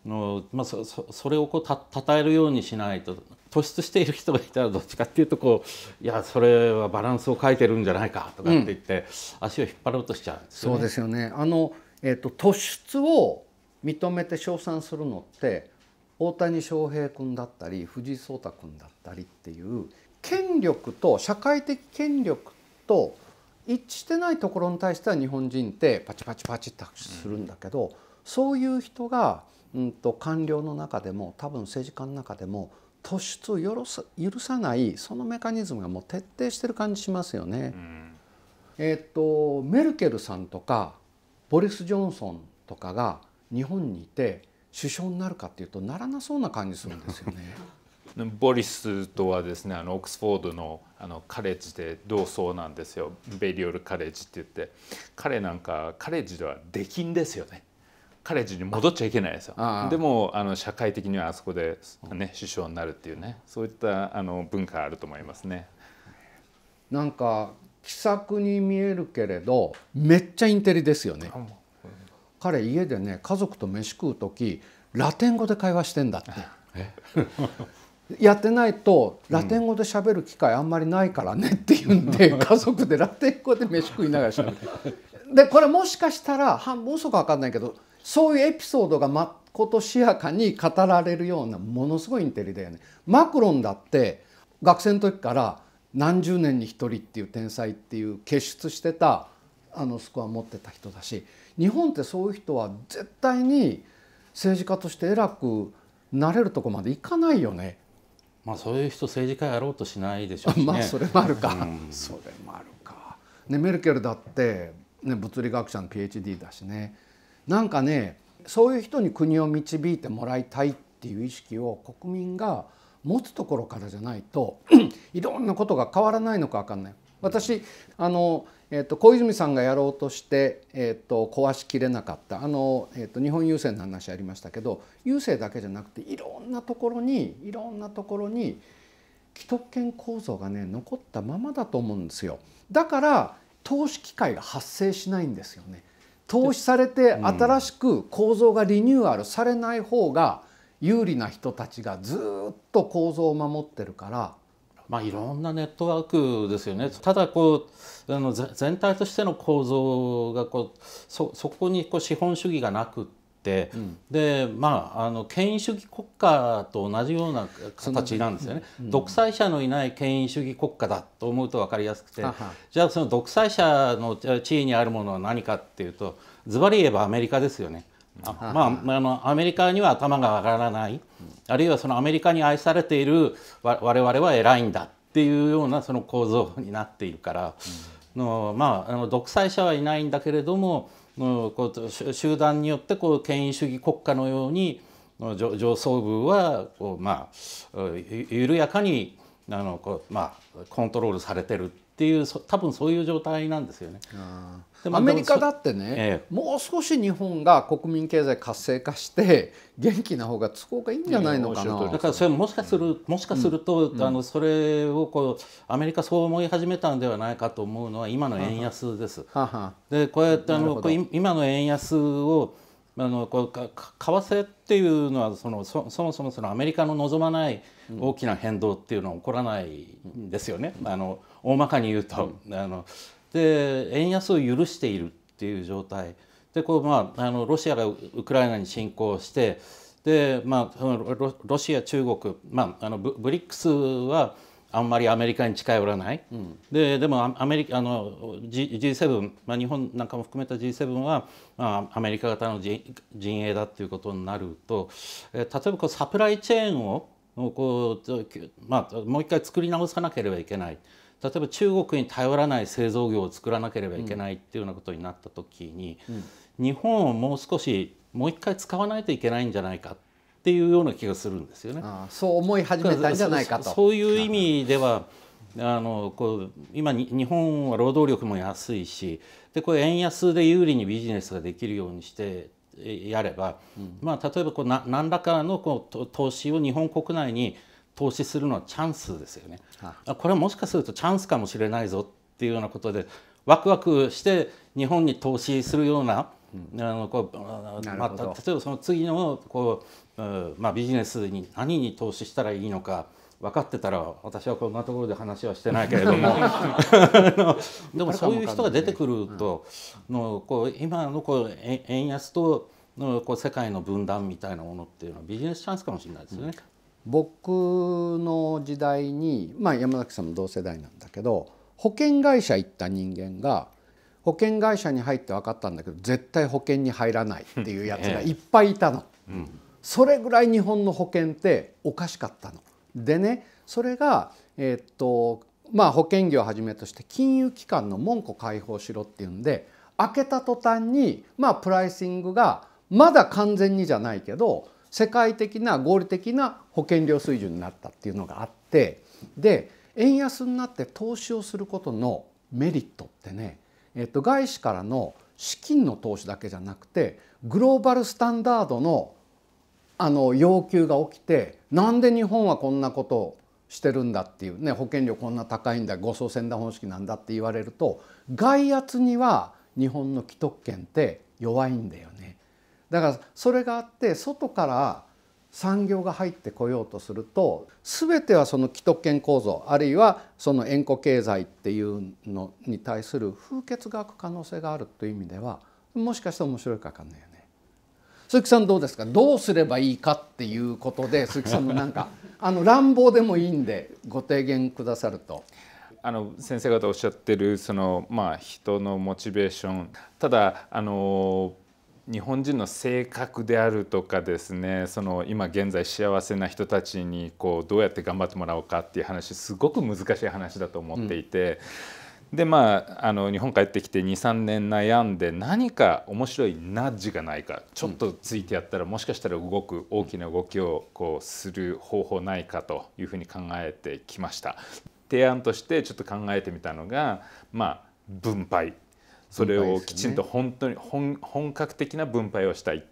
S3: の、まあ、そそれをこうたたえるようにしないと突出している人がいたらどっちかっていうとこういやそれはバランスを変いてるんじゃないかとかって言って、足を引っ張ろうとしちゃうんですよね。そうです
S2: よねあのえーと、突出を認めて称賛するのって大谷翔平君だったり藤井聡太君だったりっていう権力と社会的権力と一致してないところに対しては日本人ってパチパチパチって拍手するんだけど、うん、そういう人が、うんと、官僚の中でも多分政治家の中でも突出を許さ許さないそのメカニズムがもう徹底してる感じしますよね。うん、えーと、とメルケルさんとかボリス・ジョンソンとかが日本にいて首相になるかっていうとならなそうな感じするんですよね。
S1: ボリスとはですねあのオックスフォードのあのカレッジで同窓なんですよベリオルカレッジって言って彼なんかカレッジでは出禁ですよねカレッジに戻っちゃいけないですよでもあの社会的にはあそこでね、ね、うん、首相になるっていうねそういったあの文化あると思いますね。
S2: なんか気さくに見えるけれどめっちゃインテリですよね。彼家でね家族と飯食う時ラテン語で会話してんだって。やってないとラテン語で喋る機会あんまりないからねって言うんで、家族でラテン語で飯食いながらしる。でこれもしかしたら半分遅く分かんないけどそういうエピソードがまことしやかに語られるようなものすごいインテリだよね。マクロンだって学生の時から何十年に一人っていう天才っていう傑出してたあのスコア持ってた人だし日本ってそういう人は絶対に政治家として偉くなれるとこまでいかないよね。
S3: まあそういう人政治家やろうとしないでしょう、ね、まあそれもあるか、うん、それもあるか。
S2: ねメルケルだってね物理学者の PhD だしね。なんかねそういう人に国を導いてもらいたいっていう意識を国民が持つところからじゃないと いろんなことが変わらないのか分かんない。私あの、えーと、小泉さんがやろうとして、えーと、壊しきれなかったあの、えーと、と日本郵政の話ありましたけど郵政だけじゃなくていろんなところにいろんなところに既得権構造がね残ったままだと思うんですよ。だから投資機会が発生しないんですよね。投資されて新しく構造がリニューアルされない方が有利な人たちがずっと構造を守っ
S3: てるからまあ、いろんなネットワークですよねただこうあの全体としての構造がこうそこにこう資本主義がなくって、うん、でまああの権威主義国家と同じような形なんですよね、うん、独裁者のいない権威主義国家だと思うと分かりやすくて、じゃあその独裁者の地位にあるものは何かっていうとずばり言えばアメリカですよね。あまあ、あのアメリカには頭が上がらない、あるいはそのアメリカに愛されている我々は偉いんだっていうようなその構造になっているから、のまあ、あの独裁者はいないんだけれどもこう集団によってこう権威主義国家のように上層部はこう、まあ、緩やかにあのこう、まあ、コントロールされてるっていう多分そういう状態なんですよね。アメリカだってね、え
S2: え、もう少し日本が国民経済活性化して元気な方が都合がいいんじゃないのかな、だ
S3: からそれもしかする、うん、もしかすると、うん、あのそれをこうアメリカそう思い始めたんではないかと思うのは今の円安です。ははでこうやってあの今の円安をあのこう為替っていうのはそのそもそもそのアメリカの望まない大きな変動っていうのは起こらないんですよね、うん、あの大まかに言うと。あので円安を許しているっていう状態でこう、まあ、あのロシアがウクライナに侵攻してで、まあ、ロシア中国、まあ、あのブブリックスはあんまりアメリカに近寄らない、うん、ででもアメリカあの G、7まあ、日本なんかも含めた G7 は、まあ、アメリカ型の陣営だっていうことになると、えー、例えばこうサプライチェーンをこう、まあ、もう一回作り直さなければいけない。例えば中国に頼らない製造業を作らなければいけないっていうようなことになった時に、日本をもう少しもう一回使わないといけないんじゃないかっていうような気がするんですよね。ああ
S2: そう思い始めたんじゃないかと。そう
S3: いう意味ではあのこう今日本は労働力も安いしでこれ円安で有利にビジネスができるようにしてやれば、うん、まあ、例えばこうな何らかのこう投資を日本国内に投資するのはチャンスですよね。これはもしかするとチャンスかもしれないぞっていうようなことでワクワクして日本に投資するような、あのこうあ、例えばその次のこう、まあ、ビジネスに何に投資したらいいのか分かってたら私はこんなところで話はしてないけれども でもそういう人が出てくると、のこう今のこう円安とのこう世界の分断みたいなものっていうのはビジネスチャンスかもしれないですよね。
S2: 僕の時代に、まあ、山崎さんも同世代なんだけど保険会社行った人間が保険会社に入って分かったんだけど絶対保険に入らないっていうやつがいっぱいいたの、ええうん、それぐらい日本の保険っておかしかったの。でねそれが、えー、っとまあ、保険業をはじめとして金融機関の門戸開放しろっていうんで開けた途端に、まあ、プライシングがまだ完全にじゃないけど世界的な合理的な保険料水準になったっていうのがあってで円安になって投資をすることのメリットってね、えっと、外資からの資金の投資だけじゃなくてグローバルスタンダードのあの要求が起きてなんで日本はこんなことをしてるんだっていうね保険料こんな高いんだ誤送船団方式なんだって言われると外圧には日本の既得権って弱いんだよね。だからそれがあって外から産業が入ってこようとすると全てはその既得権構造あるいはその円弧経済っていうのに対する風穴が開く可能性があるという意味ではもしかしたら面白いか分かんないよね。鈴木さんどうですかどうすればいいかっていうことで鈴木さんのなんか あの乱暴でもいいんでご提言くださると。
S1: あの先生方おっしゃってるその、まあ、人のモチベーションただあの日本人の性格であるとかですねその今現在幸せな人たちにこうどうやって頑張ってもらおうかっていう話すごく難しい話だと思っていて。うん、でまあ、あの日本帰ってきて23年悩んで何か面白いナッジがないかちょっとついてやったらもしかしたら動く大きな動きをこうする方法ないかというふうに考えてきました提案としてちょっと考えてみたのが、まあ、分配それをきちんと本当に本本格的な分配をしたい。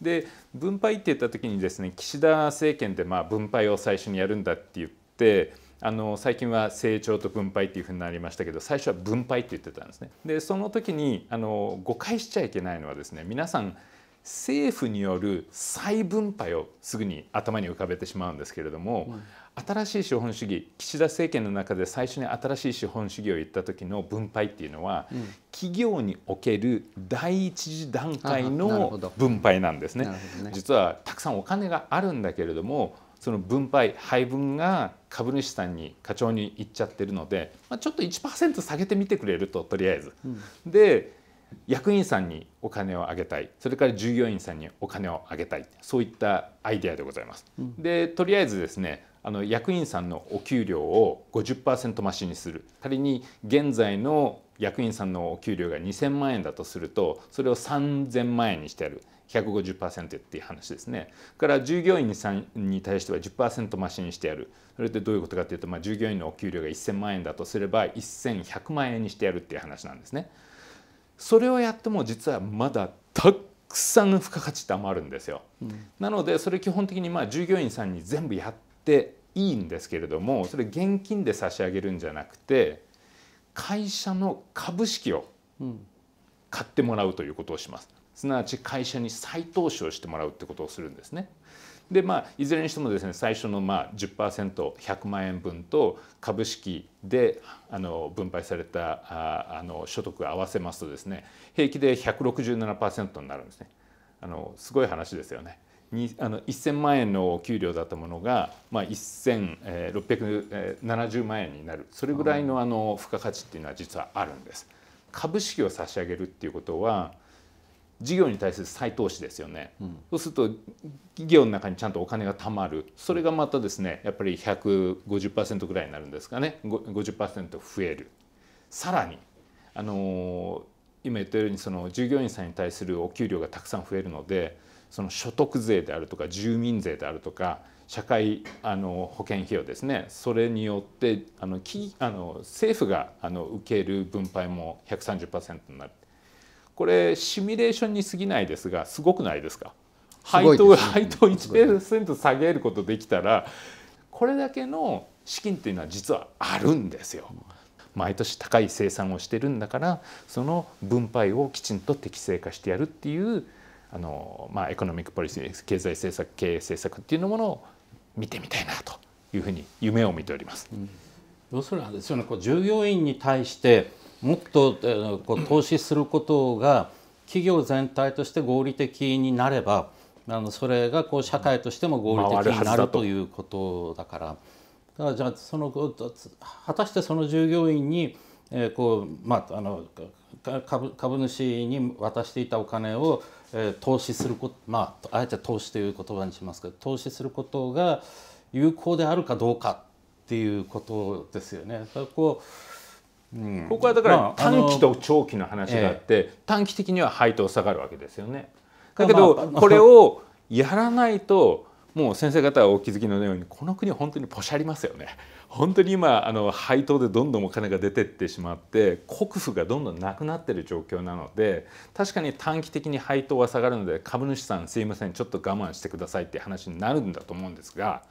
S1: で分配って言った時にですね岸田政権でまあ分配を最初にやるんだって言ってあの最近は成長と分配っていうふうになりましたけど最初は分配って言ってたんですね。でその時にあの誤解しちゃいけないのはですね皆さん政府による再分配をすぐに頭に浮かべてしまうんですけれども、うん、新しい資本主義岸田政権の中で最初に新しい資本主義を言った時の分配っていうのは、うん、企業における第一次段階の分配なんですね、ね、実はたくさんお金があるんだけれどもその分配配分が株主さんに課長に行っちゃってるので、まあ、ちょっと1%下げてみてくれるととりあえず。うん、で役員さんにお金をあげたいそれから従業員さんにお金をあげたいそういったアイデアでございます。うん、でとりあえずですねあの役員さんのお給料を50%増しにする仮に現在の役員さんのお給料が2,000万円だとするとそれを3,000万円にしてやる150%っていう話ですねから従業員さんに対しては10%増しにしてやるそれってどういうことかっていうと、まあ、従業員のお給料が1,000万円だとすれば1,100万円にしてやるっていう話なんですね。それをやっても実はまだたくさん付加価値って余るんですよ。うん、なのでそれ基本的にまあ従業員さんに全部やっていいんですけれどもそれ現金で差し上げるんじゃなくて会社の株式を買ってもらうということをします。すなわち会社に再投資をしてもらうってことをするんですね。でまあいずれにしてもですね最初のまあ 10%100 万円分と株式であの分配されたああの所得を合わせますとですね平気で167%になるんですね。あのすごい話ですよね。にあの1000万円の給料だったものが、まあ、1670万円になるそれぐらいのあの付加価値っていうのは実はあるんです。株式を差し上げるっていうことは事業に対する再投資ですよね、うん、そうすると企業の中にちゃんとお金が貯まるそれがまたですねやっぱり150%ぐらいになるんですかね50%増えるさらにあの今言ったようにその従業員さんに対するお給料がたくさん増えるのでその所得税であるとか住民税であるとか社会あの保険費用ですねそれによってあのきあの政府があの受ける分配も130%になるこれシミュレーションに過ぎないですがすごくないですか配当、ね、配当1%下げることできたらこれだけの資金っていうのは実はあるんですよ。毎年高い生産をしてるんだからその分配をきちんと適正化してやるっていうあの、まあ、エコノミック・ポリシー経済政策経営政策っていうのものを見てみたいなというふうに夢を見ております。うん、
S3: 要するにですよねこう従業員に対してもっと、えー、こう投資することが企業全体として合理的になればあのそれがこう社会としても合理的になるということだから。だからじゃあその果たしてその従業員に、えーこうまあ、あの株株主に渡していたお金をえー、投資することまああえて投資という言葉にしますけど投資することが有効であるかどうか
S1: っていうことですよね。だこう、うん、ここはだから短期と長期の話があって、えー、短期的には配当下がるわけですよね。だけど、これをやらないともう先生方はお気づきのようにこの国本当にポシャりますよね本当に今あの配当でどんどんお金が出てってしまって国富がどんどんなくなってる状況なので確かに短期的に配当は下がるので株主さんすいませんちょっと我慢してくださいって話になるんだと思うんですが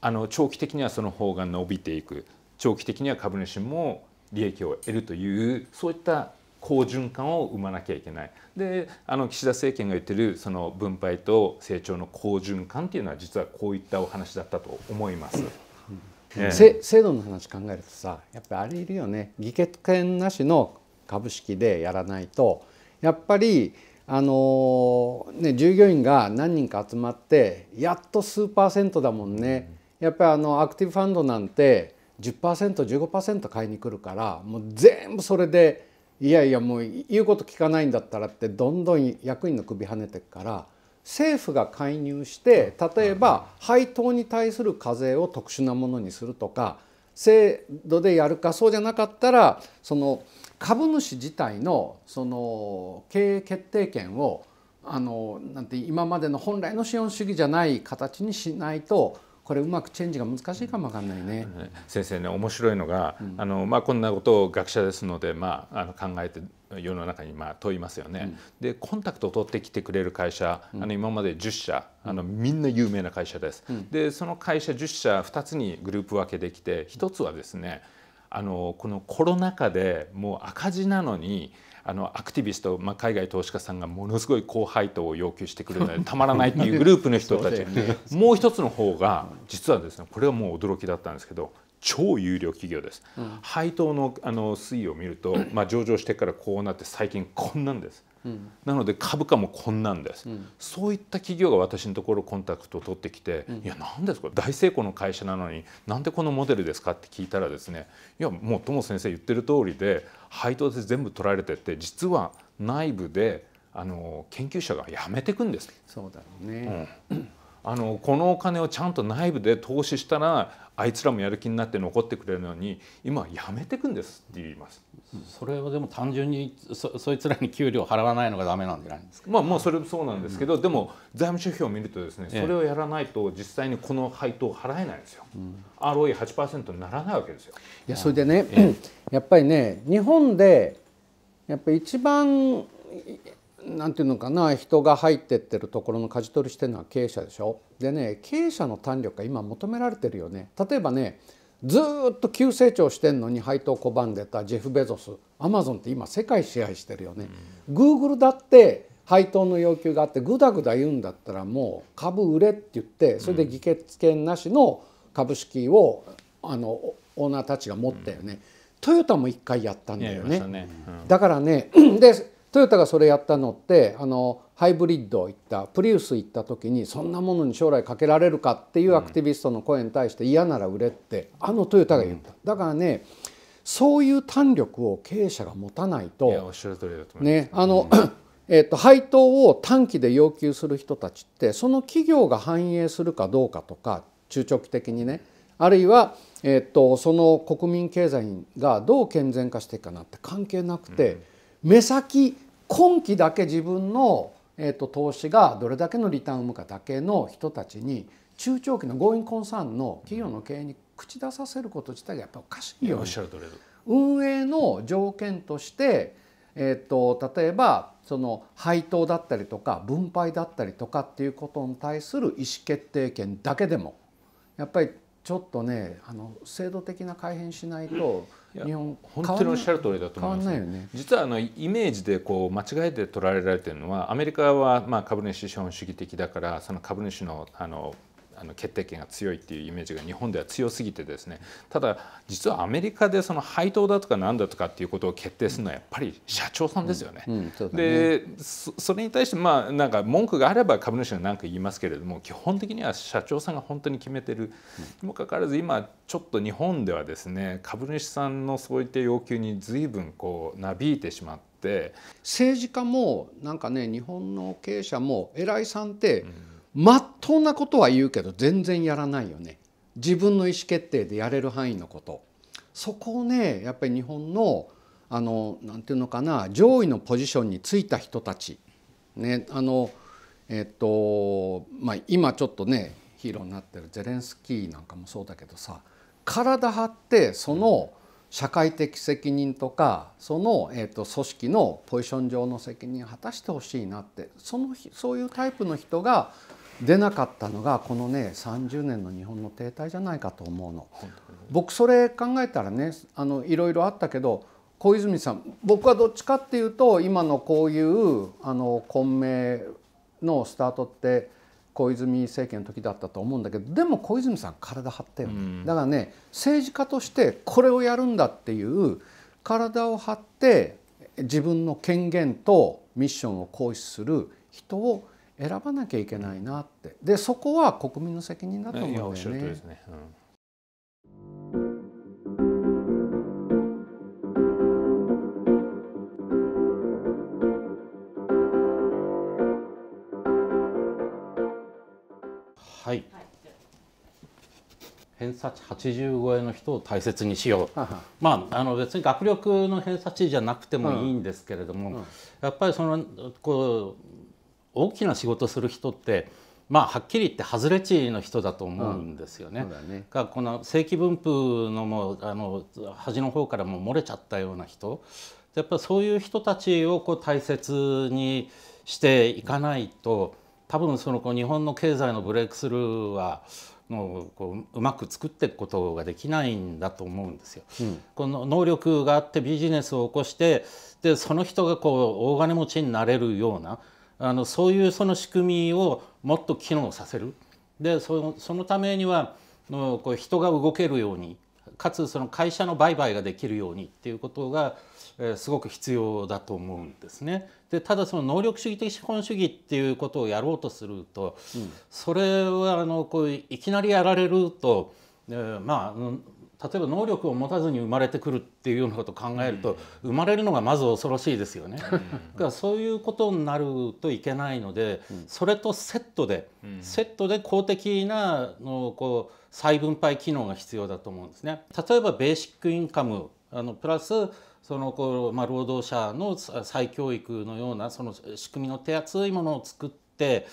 S1: あの長期的にはその方が伸びていく長期的には株主も利益を得るというそういった好循環を生まなきゃいけないであの岸田政権が言ってるその分配と成長の好循環っていうのは実はこういったお話だったと思います。ええ、制度の話考えるとさやっぱりあれいるよね議決権なしの
S2: 株式でやらないとやっぱりあのね、従業員が何人か集まってやっと数パーセントだもんね、うん、やっぱりあのアクティブファンドなんて 10%15% 買いに来るからもう全部それでいやいやもう言うこと聞かないんだったらってどんどん役員の首はねてくから政府が介入して例えば配当に対する課税を特殊なものにするとか制度でやるかそうじゃなかったらその株主自体のその経営決定権をあのなんて今までの本来の資本主義じゃない形にしないとこれうまくチェンジが難しいかもわ
S1: かんないね。先生ね面白いのが、うん、あのまあこんなことを学者ですのでまああの考えて世の中にまあ問いますよね。うん、でコンタクトを取ってきてくれる会社、うん、あの今まで10社あのみんな有名な会社です。でその会社10社2つにグループ分けできて1つはですねあのこのコロナ禍でもう赤字なのにあのアクティビスト、まあ、海外投資家さんがものすごい高配当を要求してくるのでたまらないっていう グループの人たちもう一つの方が実はですねこれはもう驚きだったんですけど超有料企業です、うん、配当のあの推移を見ると、まあ、上場してからこうなって最近こんなんですなので株価もこんなんです、うん、そういった企業が私のところコンタクトを取ってきて、うん、いや何ですか大成功の会社なのになんでこのモデルですかって聞いたらですねいやもう友先生言ってる通りで配当で全部取られてって実は内部であの研究者が辞めていくんです。そうだろうね、あのこのお金をちゃんと内部で投資したらあいつらもやる気になって残ってくれるのに今やめていくんですって言いますそれはで
S3: も単純にそ
S1: そいつらに給料払わないのがダメなんじゃないですかまあまあそれもそうなんですけど、うん、でも財務諸表を見るとですねそれをやらないと実際にこの配当払えないんですよ、うん、ROE8% にならないわけですよ
S2: いやそれでね、やっぱりね日本でやっぱり一番んていうのかな人が入ってってるところの舵取りしてるのは経営者でしょ。でね経営者の胆力が今求められてるよね。例えばねずっと急成長してんのに配当拒んでたジェフ・ベゾスアマゾンって今世界支配してるよね。グーグルだって配当の要求があってぐだぐだ言うんだったらもう株売れって言ってそれで議決権なしの株式をあのオーナーたちが持ったよね。トヨタも1回やったんだよね。ねうん、だからねでトヨタがそれやったのってあのハイブリッド行ったプリウス行った時にそんなものに将来かけられるかっていうアクティビストの声に対して嫌なら売れってあのトヨタが言った。だからねそういう胆力を経営者が持たないとねあの、えっと、配当を短期で要求する人たちってその企業が反映するかどうかとか中長期的にねあるいは、えっと、その国民経済がどう健全化していくかなって関係なくて、目先今期だけ自分の、えーと、投資がどれだけのリターンを生むかだけの人たちに中長期のゴインコンサーンの企業の経営に口出させること自体がやっぱおかしいよ、ね、運営の条件としてえーと、と例えばその配当だったりとか分配だったりとかっていうことに対する意思決定権だけでもやっぱりちょっとねあの制度的な改変しないと日本本当におっしゃる
S1: 通りだと思います、ね、実はあのイメージでこう間違えて捉えられてるのはアメリカはまあ株主資本主義的だからその株主のあのあの決定権が強いっていうイメージが日本では強すぎてですねただ実はアメリカでその配当だとか何だとかっていうことを決定するのはやっぱり社長さんですよね。
S2: うんうんそねで
S1: それに対してまあなんか文句があれば株主が何か言いますけれども基本的には社長さんが本当に決めてるにもかかわらず今ちょっと日本ではですね株主さんのそういった要求に随分こうなびいてしまって政治家もなんかね日本の経営者も偉いさ
S2: んって、うんまっとうなことは言うけど全然やらないよね自分の意思決定でやれる範囲のことそこをねやっぱり日本のあのなんていうのかな上位のポジションについた人たちねあのえっとまあ今ちょっとねヒーローになってるゼレンスキーなんかもそうだけどさ体張ってその社会的責任とかその、えー、と組織のポジション上の責任を果たしてほしいなってそのそういうタイプの人が出なかったのがこのね30年の日本の停滞じゃないかと思うの。僕それ考えたらねあのいろいろあったけど小泉さん僕はどっちかっていうと今のこういうあの混迷のスタートって小泉政権の時だったと思うんだけどでも小泉さん体張ったよね、だからね政治家としてこれをやるんだっていう体を張って自分の権限とミッションを行使する人を選ばなきゃいけないなって、でそこは国民の責任だと思うんだよね。
S3: はい、偏差値8超えの人を大切にしよう、まあ、あの別に学力の偏差値じゃなくてもいいんですけれども、うんうん、やっぱりそのこう大きな仕事する人ってまあはっきり言って外れ値の人だと思うんですよね。うん、ねがこの正規分布のもあの端の方からも漏れちゃったような人やっぱりそういう人たちをこう大切にしていかないと多分そのこう日本の経済のブレイクスルーはのこううまく作っていくことができないんだと思うんですよ。うん、この能力があってビジネスを起こしてでその人がこう大金持ちになれるようなあのそういうその仕組みをもっと機能させるでそのそのためにはのこう人が動けるようにかつその会社の売買ができるようにっていうことが、えー、すごく必要だと思うんですね。でただその能力主義的資本主義っていうことをやろうとすると、うん、それはあのこういきなりやられると、えー、まあ例えば能力を持たずに生まれてくるっていうようなことを考えると、生まれるのがまず恐ろしいですよね。だからそういうことになるといけないので、それとセットで、セットで公的なのこう再分配機能が必要だと思うんですね。例えばベーシックインカムあのプラスそのこう、まあ、労働者の再教育のようなその仕組みの手厚いものを作って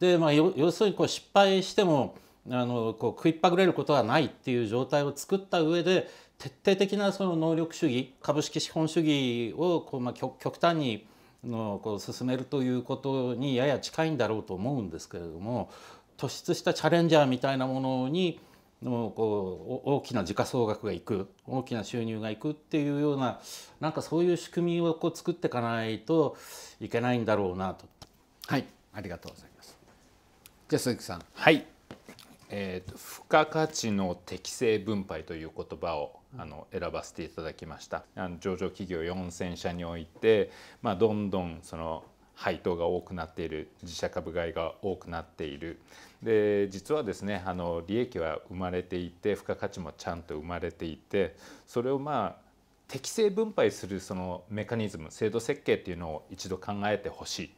S3: で、まあ、要するにこう失敗してもあのこう食いっぱぐれることはないっていう状態を作った上で徹底的なその能力主義株式資本主義をこう、まあ、極端にのこう進めるということにやや近いんだろうと思うんですけれども突出したチャレンジャーみたいなものにのこう大きな時価総額がいく大きな収入がいくっていうようななんかそういう仕組みをこう作っていかないといけないんだろうなと。はいありがとうございます。
S1: じゃ鈴木さん。はいえーと、付加価値の適正分配という言葉をあの選ばせていただきましたあの上場企業4,000社において、まあ、どんどんその配当が多くなっている自社株買いが多くなっているで実はですねあの利益は生まれていて付加価値もちゃんと生まれていてそれをまあ適正分配するそのメカニズム制度設計っていうのを一度考えてほしい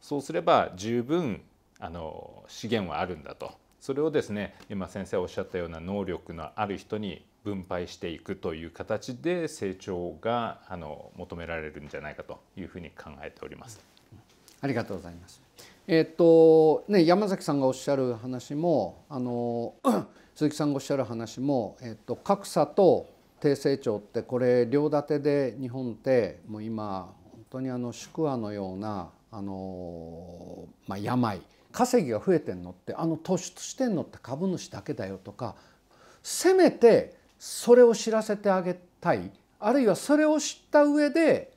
S1: そうすれば十分あの資源はあるんだとそれをですね今先生おっしゃったような能力のある人に分配していくという形で成長があの求められるんじゃないかというふうに考えております。ありがとうございます。
S2: えっとね山崎さんがおっしゃる話もあの 鈴木さんがおっしゃる話もえっと格差と低成長ってこれ両立てで日本ってもう今本当にあの宿和のようなあのまあ病稼ぎが増えてんのってあの突出してんのって株主だけだよとかせめてそれを知らせてあげたいあるいはそれを知った上で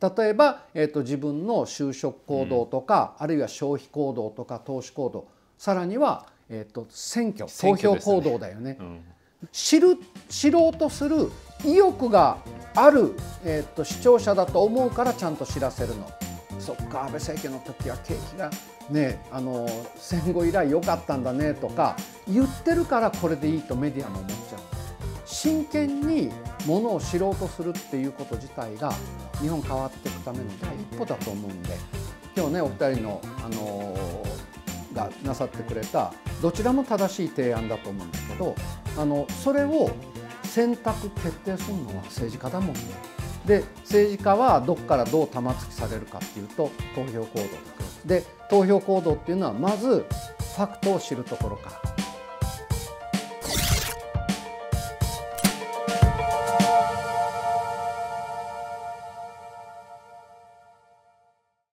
S2: 例えば、えーと、自分の就職行動とか、うん、あるいは消費行動とか投資行動さらには、えーと、選挙投票行動だよね。ねうん、知る知ろうとする意欲がある、えーと視聴者だと思うからちゃんと知らせるの。そっか安倍政権の時は景気がね、あの戦後以来良かったんだねとか言ってるからこれでいいとメディアも思っちゃう真剣にものを知ろうとするっていうこと自体が日本変わっていくための第一歩だと思うんで今日ねお二人の、あのー、がなさってくれたどちらも正しい提案だと思うんですけどあのそれを選択決定するのは政治家だもんね。で政治家はどこからどう玉突きされるかっていうと投票行動でで投票行動っていうのはまずファクトを知るところから